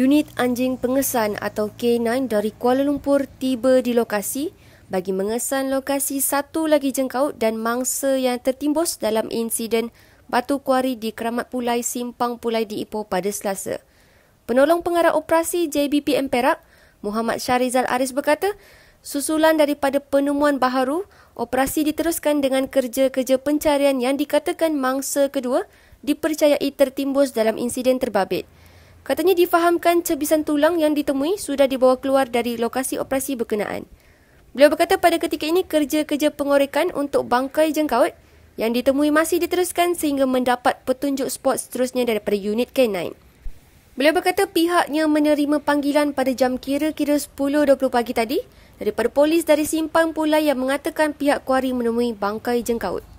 unit anjing pengesan atau K9 dari Kuala Lumpur tiba di lokasi bagi mengesan lokasi satu lagi jengkaut dan mangsa yang tertimbus dalam insiden batu kuari di Keramat Pulai Simpang Pulai di Ipoh pada Selasa. Penolong pengarah operasi JBPM Perak, Muhammad Syarizal Aris berkata, susulan daripada penemuan baharu, operasi diteruskan dengan kerja-kerja pencarian yang dikatakan mangsa kedua dipercayai tertimbus dalam insiden terbabit. Katanya difahamkan cebisan tulang yang ditemui sudah dibawa keluar dari lokasi operasi berkenaan. Beliau berkata pada ketika ini kerja-kerja pengorekan untuk bangkai jengkaut yang ditemui masih diteruskan sehingga mendapat petunjuk spot seterusnya daripada unit K9. Beliau berkata pihaknya menerima panggilan pada jam kira-kira 10.20 pagi tadi daripada polis dari simpang Pulai yang mengatakan pihak kuari menemui bangkai jengkaut.